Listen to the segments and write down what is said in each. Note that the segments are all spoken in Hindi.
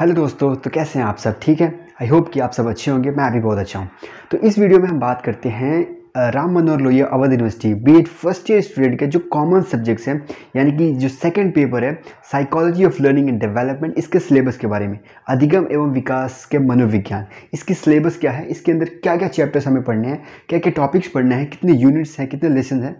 हेलो दोस्तों तो कैसे हैं आप सब ठीक है आई होप कि आप सब अच्छे होंगे मैं भी बहुत अच्छा हूँ तो इस वीडियो में हम बात करते हैं Ram Manohar Lohia Awadh university B Ed first year student के जो कॉमन सब्जेक्ट्स हैं यानी कि जो सेकंड पेपर है psychology of learning and development इसके सिलेबस के बारे में अधिगम एवं विकास के मनोविज्ञान इसकी सिलेबस क्या है इसके अंदर क्या क्या चैप्टर्स हमें पढ़ने हैं क्या क्या टॉपिक्स पढ़ने हैं कितने यूनिट्स हैं कितने लेसन हैं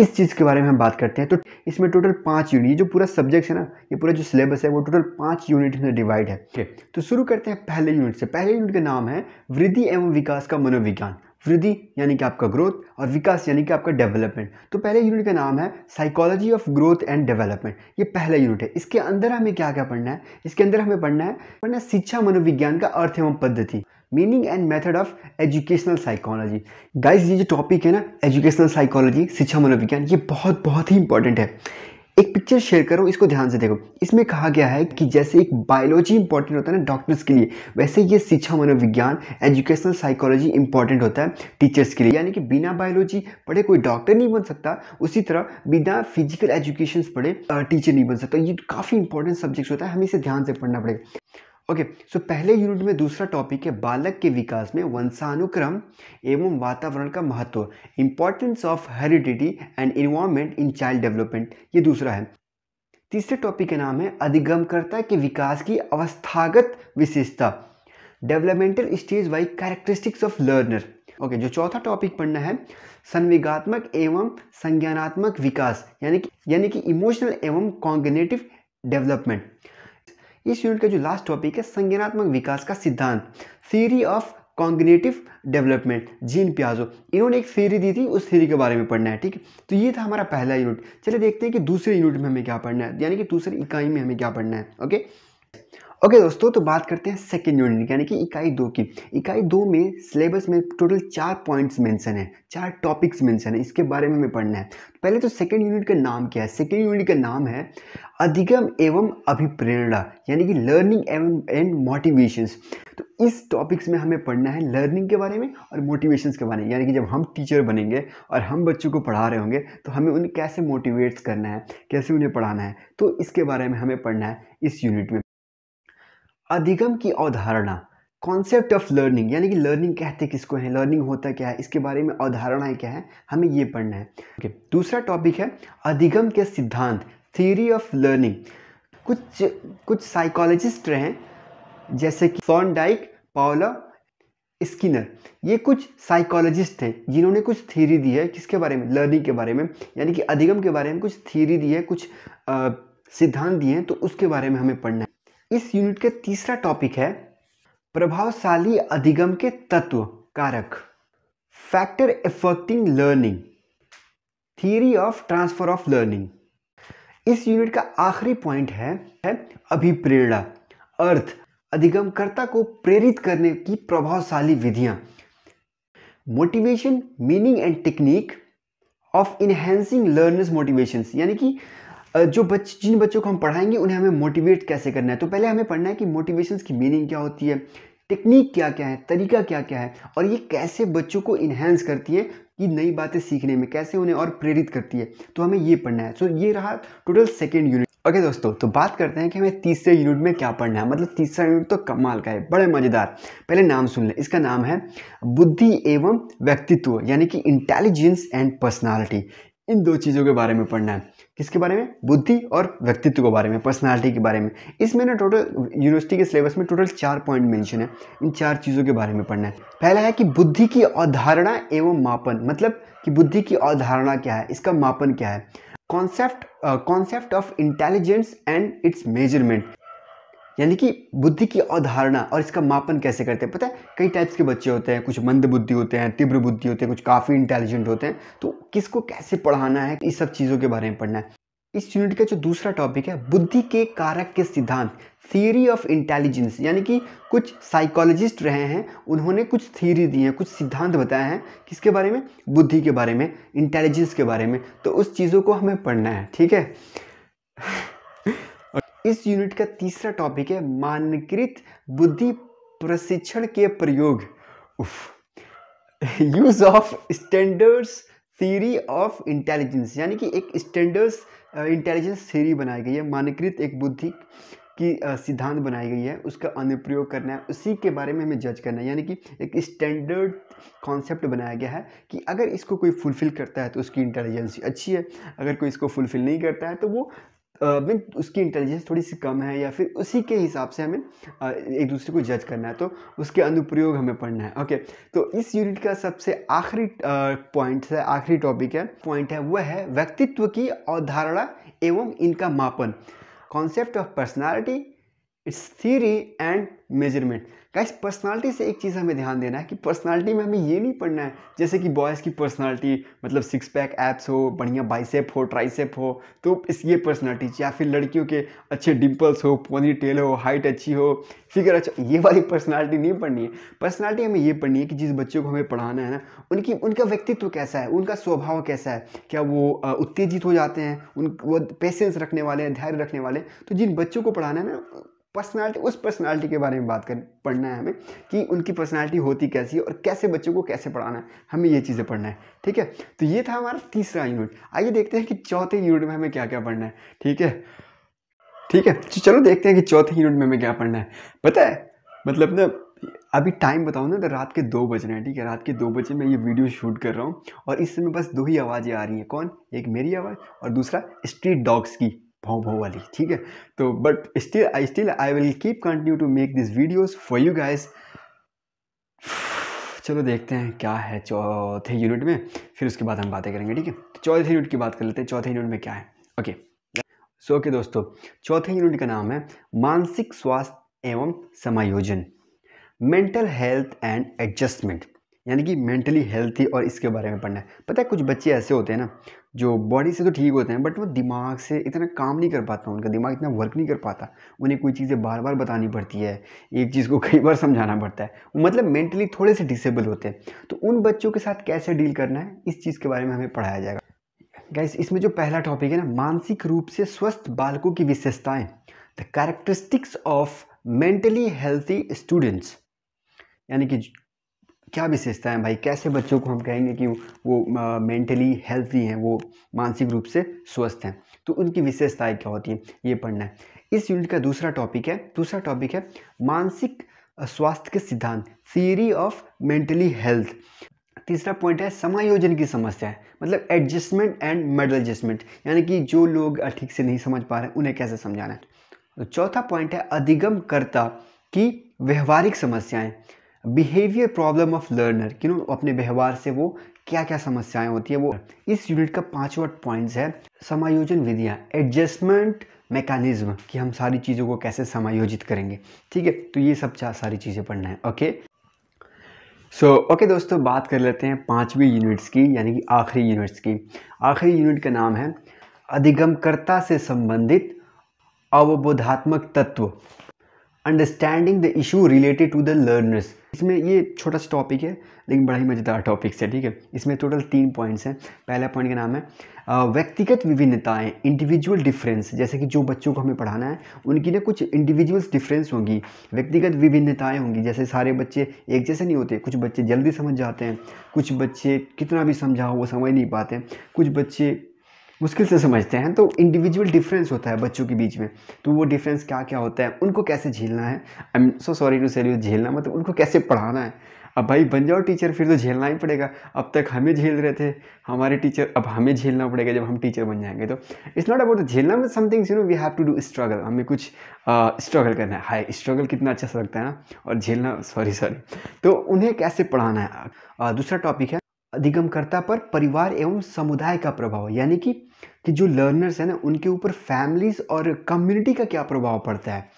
इस चीज़ के बारे में हम बात करते हैं तो इसमें टोटल पाँच यूनिट जो पूरा सब्जेक्ट है ना ये पूरा जो सिलेबस है वो टोटल पाँच यूनिट में डिवाइड है तो शुरू करते हैं पहले यूनिट से पहले यूनिट का नाम है वृद्धि एवं विकास का मनोविज्ञान वृद्धि यानी कि आपका ग्रोथ और विकास यानी कि आपका डेवलपमेंट तो पहले यूनिट का नाम है psychology of growth and development ये पहला यूनिट है इसके अंदर हमें क्या क्या पढ़ना है इसके अंदर हमें पढ़ना है पढ़ना है शिक्षा मनोविज्ञान का अर्थ एवं पद्धति meaning and method of educational psychology guys ये जो टॉपिक है ना एजुकेशनल साइकोलॉजी शिक्षा मनोविज्ञान ये बहुत बहुत ही इंपॉर्टेंट है एक पिक्चर शेयर करो इसको ध्यान से देखो इसमें कहा गया है कि जैसे एक बायोलॉजी इंपॉर्टेंट होता है ना डॉक्टर्स के लिए वैसे ये शिक्षा मनोविज्ञान एजुकेशनल साइकोलॉजी इंपॉर्टेंट होता है टीचर्स के लिए यानी कि बिना बायोलॉजी पढ़े कोई डॉक्टर नहीं बन सकता उसी तरह बिना फिजिकल एजुकेशन पढ़े टीचर नहीं बन सकता ये काफ़ी इंपॉर्टेंट सब्जेक्ट होता है हमें इसे ध्यान से पढ़ना पड़ेगा ओके okay, सो so पहले यूनिट में दूसरा टॉपिक है बालक के विकास में वंशानुक्रम एवं वातावरण का महत्व importance of heredity and environment in child development ये दूसरा है तीसरे टॉपिक का नाम है अधिगमकर्ता के विकास की अवस्थागत विशेषता developmental stage wise characteristics of learner okay जो चौथा टॉपिक पढ़ना है संविगात्मक एवं संज्ञानात्मक विकास यानी कि यानी कि इमोशनल एवं कॉन्गनेटिव डेवलपमेंट इस यूनिट का जो लास्ट टॉपिक है संज्ञानात्मक विकास का सिद्धांत theory of cognitive development Jean प्याजो इन्होंने एक थीरी दी थी उस थीरी के बारे में पढ़ना है ठीक है तो ये था हमारा पहला यूनिट चलिए देखते हैं कि दूसरे यूनिट में हमें क्या पढ़ना है यानी कि दूसरी इकाई में हमें क्या पढ़ना है ओके ओके okay, दोस्तों तो बात करते हैं सेकेंड यूनिट यानी कि इकाई दो की इकाई दो में सिलेबस में टोटल चार पॉइंट्स मेंशन है चार टॉपिक्स मेंशन है इसके बारे में हमें पढ़ना है पहले तो सेकेंड यूनिट का नाम क्या है सेकेंड यूनिट का नाम है अधिगम एवं अभिप्रेरणा यानी कि लर्निंग एवं एंड मोटिवेशंस तो इस टॉपिक्स में हमें पढ़ना है लर्निंग के बारे में और मोटिवेशंस के बारे में यानी कि जब हम टीचर बनेंगे और हम बच्चों को पढ़ा रहे होंगे तो हमें उन्हें कैसे मोटिवेट्स करना है कैसे उन्हें पढ़ाना है तो इसके बारे में हमें पढ़ना है इस यूनिट में अधिगम की अवधारणा कॉन्सेप्ट ऑफ लर्निंग यानी कि लर्निंग कहते किसको है लर्निंग होता क्या है इसके बारे में अवधारणाएं क्या है हमें ये पढ़ना है okay. दूसरा टॉपिक है अधिगम के सिद्धांत थ्योरी ऑफ लर्निंग कुछ कुछ साइकोलॉजिस्ट रहे जैसे कि सॉन डाइक पाओला स्किनर ये कुछ साइकोलॉजिस्ट हैं जिन्होंने कुछ थीरी दी है किसके बारे में लर्निंग के बारे में यानी कि अधिगम के बारे में कुछ थीरी दी है कुछ सिद्धांत दिए हैं तो उसके बारे में हमें पढ़ना है इस यूनिट का तीसरा टॉपिक है प्रभावशाली अधिगम के तत्व कारक factor affecting learning theory of transfer of learning इस यूनिट का आखिरी पॉइंट है, है अभिप्रेरणा अर्थ अधिगमकर्ता को प्रेरित करने की प्रभावशाली विधियां motivation meaning and technique of enhancing learners motivation यानी कि जो बच्चे जिन बच्चों को हम पढ़ाएंगे उन्हें हमें मोटिवेट कैसे करना है तो पहले हमें पढ़ना है कि मोटिवेशन की मीनिंग क्या होती है टेक्निक क्या क्या है तरीका क्या क्या है और ये कैसे बच्चों को इन्हेंस करती है कि नई बातें सीखने में कैसे उन्हें और प्रेरित करती है तो हमें ये पढ़ना है सो तो ये रहा total second unit okay okay, दोस्तों तो बात करते हैं कि हमें तीसरे यूनिट में क्या पढ़ना है मतलब तीसरा यूनिट तो कमाल का है बड़े मज़ेदार पहले नाम सुन लें इसका नाम है बुद्धि एवं व्यक्तित्व यानी कि इंटेलिजेंस एंड पर्सनालिटी इन दो चीज़ों के बारे में पढ़ना है किसके बारे में बुद्धि और व्यक्तित्व के बारे में पर्सनालिटी के बारे में इसमें ना टोटल यूनिवर्सिटी के सिलेबस में टोटल चार पॉइंट मेंशन है इन चार चीज़ों के बारे में पढ़ना है पहला है कि बुद्धि की अवधारणा एवं मापन मतलब कि बुद्धि की अवधारणा क्या है इसका मापन क्या है concept concept of intelligence and its measurement यानी कि बुद्धि की अवधारणा और इसका मापन कैसे करते हैं पता है कई टाइप्स के बच्चे होते हैं कुछ मंद बुद्धि होते हैं तीव्र बुद्धि होते हैं कुछ काफ़ी इंटेलिजेंट होते हैं तो किसको कैसे पढ़ाना है इस सब चीज़ों के बारे में पढ़ना है इस यूनिट का जो दूसरा टॉपिक है बुद्धि के कारक के सिद्धांत थियरी ऑफ इंटेलिजेंस यानी कि कुछ साइकोलॉजिस्ट रहे हैं उन्होंने कुछ थियरी दी है कुछ सिद्धांत बताए हैं किसके बारे में बुद्धि के बारे में इंटेलिजेंस के बारे में तो उस चीज़ों को हमें पढ़ना है ठीक है इस यूनिट का तीसरा टॉपिक है मानकृत बुद्धि प्रशिक्षण के प्रयोग use of standards theory of intelligence यानी कि एक स्टैंडर्ड्स इंटेलिजेंस थीरी बनाई गई है मानकृत एक बुद्धि की सिद्धांत बनाई गई है उसका अनुप्रयोग करना है उसी के बारे में हमें जज करना है यानी कि एक स्टैंडर्ड कॉन्सेप्ट बनाया गया है कि अगर इसको कोई फुलफ़िल करता है तो उसकी इंटेलिजेंस अच्छी है अगर कोई इसको फुलफ़िल नहीं करता है तो वो मीन उसकी इंटेलिजेंस थोड़ी सी कम है या फिर उसी के हिसाब से हमें एक दूसरे को जज करना है तो उसके अनुप्रयोग हमें पढ़ना है ओके तो इस यूनिट का सबसे आखिरी पॉइंट है आखिरी टॉपिक है पॉइंट है वह है व्यक्तित्व की अवधारणा एवं इनका मापन concept of personality its theory and measurement guys personality से एक चीज़ हमें ध्यान देना है कि पर्सनालिटी में हमें ये नहीं पढ़ना है जैसे कि बॉयज़ की पर्सनालिटी मतलब सिक्स पैक एप्स हो बढ़िया बाइसेप हो ट्राइसेप हो तो इस ये पर्सनालिटी या फिर लड़कियों के अच्छे डिम्पल्स हो पोनी टेल हो हाइट अच्छी हो फिगर अच्छा ये वाली पर्सनालिटी नहीं पढ़नी है पर्सनालिटी हमें ये पढ़नी है कि जिस बच्चों को हमें पढ़ाना है ना उनकी उनका व्यक्तित्व कैसा है उनका स्वभाव कैसा है क्या वो उत्तेजित हो जाते हैं उन वो पेशेंस रखने वाले हैं धैर्य रखने वाले तो जिन बच्चों को पढ़ाना है ना पर्सनालिटी उस पर्सनालिटी के बारे में बात कर पढ़ना है हमें कि उनकी पर्सनालिटी होती कैसी है और कैसे बच्चों को कैसे पढ़ाना है हमें ये चीज़ें पढ़ना है ठीक है तो ये था हमारा तीसरा यूनिट आइए देखते हैं कि चौथे यूनिट में हमें क्या क्या पढ़ना है ठीक है ठीक है तो चलो देखते हैं कि चौथे यूनिट में हमें क्या पढ़ना है पता है मतलब ना अभी टाइम बताऊँ ना तो रात के दो बज रहे हैं ठीक है रात के दो बजे मैं ये वीडियो शूट कर रहा हूँ और इस समय बस दो ही आवाज़ें आ रही हैं कौन एक मेरी आवाज़ और दूसरा स्ट्रीट डॉग्स की भाव भाव वाली ठीक है तो but still I still I will keep continue to make this videos for you guys चलो देखते हैं क्या है चौथे यूनिट में फिर उसके बाद हम बातें करेंगे ठीक है तो चौथे यूनिट की बात कर लेते हैं चौथे यूनिट में क्या है ओके सो ओके दोस्तों चौथे यूनिट का नाम है मानसिक स्वास्थ्य एवं समायोजन मेंटल हेल्थ एंड एडजस्टमेंट यानी कि मेंटली हेल्थी और इसके बारे में पढ़ना है पता है कुछ बच्चे ऐसे होते हैं ना जो बॉडी से तो ठीक होते हैं बट वो दिमाग से इतना काम नहीं कर पाता उनका दिमाग इतना वर्क नहीं कर पाता उन्हें कोई चीज़ें बार बार बतानी पड़ती है एक चीज़ को कई बार समझाना पड़ता है मतलब मेंटली थोड़े से डिसेबल होते हैं तो उन बच्चों के साथ कैसे डील करना है इस चीज़ के बारे में हमें पढ़ाया जाएगा गैस इसमें जो पहला टॉपिक है ना मानसिक रूप से स्वस्थ बालकों की विशेषताएँ the characteristics of mentally healthy students यानी कि क्या विशेषता है भाई कैसे बच्चों को हम कहेंगे कि वो मेंटली हेल्थी हैं वो मानसिक रूप से स्वस्थ हैं तो उनकी विशेषताएँ क्या होती हैं ये पढ़ना है इस यूनिट का दूसरा टॉपिक है दूसरा टॉपिक है मानसिक स्वास्थ्य के सिद्धांत थियरी ऑफ मेंटली हेल्थ तीसरा पॉइंट है समायोजन की समस्या है मतलब एडजस्टमेंट एंड मेडल एडजस्टमेंट यानी कि जो लोग ठीक से नहीं समझ पा रहे हैं उन्हें कैसे समझाना है तो चौथा पॉइंट है अधिगमकर्ता की व्यवहारिक समस्याएं बिहेवियर प्रॉब्लम ऑफ लर्नर कि अपने व्यवहार से वो क्या क्या समस्याएं होती है वो इस यूनिट का पांचवा पॉइंट्स है समायोजन विधियाँ एडजस्टमेंट मैकेनिज्म कि हम सारी चीज़ों को कैसे समायोजित करेंगे ठीक है तो ये सब चार सारी चीज़ें पढ़ना है okay so so, okay okay दोस्तों बात कर लेते हैं पांचवी यूनिट्स की यानी कि आखिरी यूनिट्स की आखिरी यूनिट का नाम है अधिगमकर्ता से संबंधित अवबोधात्मक तत्व understanding the issue related to the learners इसमें ये छोटा सा टॉपिक है लेकिन बड़ा ही मज़ेदार टॉपिक्स है ठीक है इसमें टोटल तीन पॉइंट्स हैं पहला पॉइंट का नाम है व्यक्तिगत विभिन्नताएं इंडिविजुअल डिफरेंस जैसे कि जो बच्चों को हमें पढ़ाना है उनकी ना कुछ इंडिविजुअल्स डिफरेंस होंगी व्यक्तिगत विभिन्नताएं होंगी जैसे सारे बच्चे एक जैसे नहीं होते कुछ बच्चे जल्दी समझ जाते हैं कुछ बच्चे कितना भी समझाओ वो समझ नहीं पाते कुछ बच्चे मुश्किल से समझते हैं तो इंडिविजुअल डिफरेंस होता है बच्चों के बीच में तो वो डिफरेंस क्या क्या होता है उनको कैसे झेलना है I am so sorry to tell you झेलना मतलब उनको कैसे पढ़ाना है अब भाई बन जाओ टीचर फिर तो झेलना ही पड़ेगा अब तक हमें झेल रहे थे हमारे टीचर अब हमें झेलना पड़ेगा जब हम टीचर बन जाएंगे तो इट्स नॉट अबाउट झेलना में something you know we have to do struggle हमें कुछ स्ट्रगल करना है हाई स्ट्रगल कितना अच्छा सा लगता है ना और झेलना सॉरी सॉरी तो उन्हें कैसे पढ़ाना है दूसरा टॉपिक है अधिगमकर्ता पर परिवार एवं समुदाय का प्रभाव यानी कि कि जो लर्नर्स हैं ना उनके ऊपर फैमिलीज और कम्युनिटी का क्या प्रभाव पड़ता है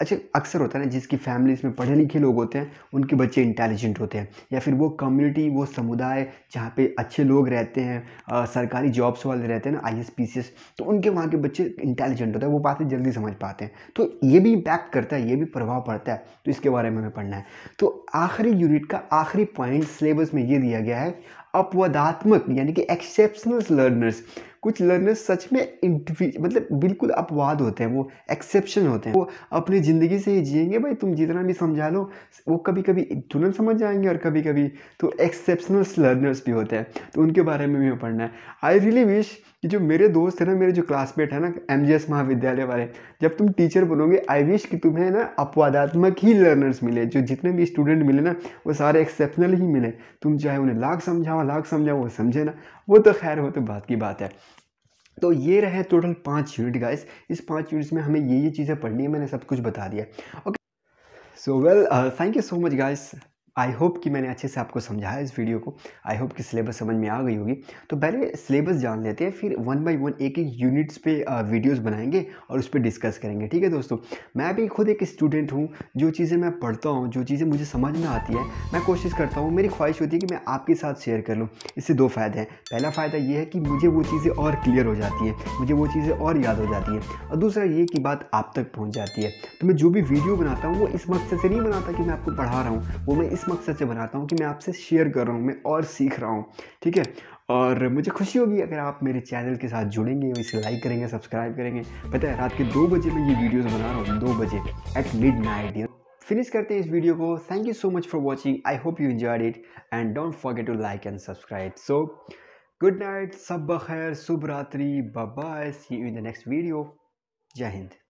अच्छा अक्सर होता है ना जिसकी फैमिलीज़ में पढ़े लिखे लोग होते हैं उनके बच्चे इंटेलिजेंट होते हैं या फिर वो कम्युनिटी वो समुदाय जहाँ पे अच्छे लोग रहते हैं आ, सरकारी जॉब्स वाले रहते हैं ना I S P C S तो उनके वहाँ के बच्चे इंटेलिजेंट होते हैं वो बातें जल्दी समझ पाते हैं तो ये भी इम्पैक्ट करता है ये भी प्रभाव पड़ता है तो इसके बारे में हमें पढ़ना है तो आखिरी यूनिट का आखिरी पॉइंट सिलेबस में ये दिया गया है अपवादात्मक यानी कि एक्सेप्शनल लर्नर्स कुछ लर्नर्स सच में मतलब बिल्कुल अपवाद होते हैं वो एक्सेप्शन होते हैं वो अपनी ज़िंदगी से ही जिएंगे भाई तुम जितना भी समझा लो वो कभी कभी तुरंत समझ जाएंगे और कभी कभी तो एक्सेप्शनल लर्नर्स भी होते हैं तो उनके बारे में भी पढ़ना है आई रियली विश कि जो मेरे दोस्त है ना मेरे जो क्लासमेट है ना एम महाविद्यालय वाले जब तुम टीचर बनोगे आई विश कि तुम्हें ना अपवादात्मक ही लर्नर्स मिले जो जितने भी स्टूडेंट मिले ना वो सारे एक्सेप्शनल ही मिले तुम चाहे उन्हें लाख समझाओ लाख समझाओ वो समझे ना वो तो खैर वो तो बात की बात है तो ये रहे टोटल पाँच यूनिट गाइस इस पाँच यूनिट्स में हमें ये ये चीज़ें पढ़नी है मैंने सब कुछ बता दिया okay so well thank you so much guys I hope कि मैंने अच्छे से आपको समझाया इस वीडियो को आई होप कि सिलेबस समझ में आ गई होगी तो पहले सिलेबस जान लेते हैं फिर वन बाय वन एक एक यूनिट्स पे वीडियोस बनाएंगे और उस पर डिस्कस करेंगे ठीक है दोस्तों मैं भी खुद एक स्टूडेंट हूँ जो चीज़ें मैं पढ़ता हूँ जो चीज़ें मुझे समझ में आती है मैं कोशिश करता हूँ मेरी ख्वाहिश होती है कि मैं आपके साथ शेयर कर लूँ इससे दो फ़ायदे हैं पहला फ़ायदा ये है कि मुझे वो चीज़ें और क्लियर हो जाती हैं मुझे वो चीज़ें और याद हो जाती हैं और दूसरा ये कि बात आप तक पहुँच जाती है तो मैं जो भी वीडियो बनाता हूँ वो इस मकसद से नहीं बनाता कि मैं आपको पढ़ा रहा हूँ वो मैं इस मकसद से बनाता हूँ कि मैं आपसे शेयर कर रहा हूँ मैं और सीख रहा हूँ ठीक है और मुझे खुशी होगी अगर आप मेरे चैनल के साथ जुड़ेंगे इसे लाइक करेंगे सब्सक्राइब करेंगे पता है रात के दो बजे मैं ये वीडियोज़ बना रहा हूँ दो बजे एट मिड नाइट फिनिश करते हैं इस वीडियो को thank you so much for watching I hope you enjoyed it and don't forget to like and subscribe so good night सब बखैर शुभ रात्रि bye see you in the next video जय हिंद